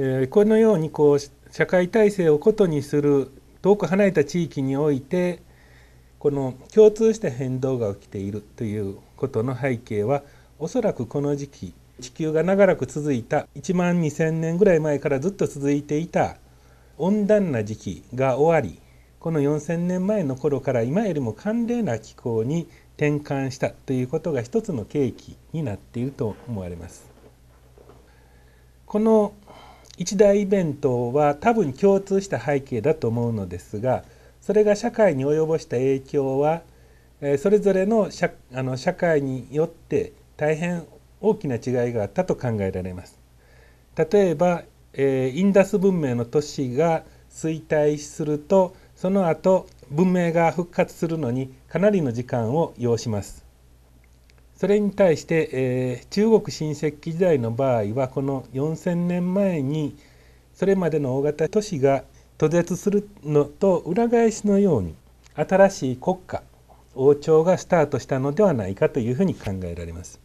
えこのようにこう社会体制を異にする遠く離れた地域においてこの共通した変動が起きているということの背景はおそらくこの時期地球が長らく続いた1万2,000年ぐらい前からずっと続いていた温暖な時期が終わりこの4,000年前の頃から今よりも寒冷な気候に転換したということが一つの契機になっていると思われます。この一大イベントは多分共通した背景だと思うのですがそれが社会に及ぼした影響はそれぞれの社あの社会によって大変大きな違いがあったと考えられます。例えば、えインダス文明の都市が衰退するとその後文明が復活するのにかなりの時間を要します。それに対して、えー、中国新石器時代の場合はこの4,000年前にそれまでの大型都市が途絶するのと裏返しのように新しい国家王朝がスタートしたのではないかというふうに考えられます。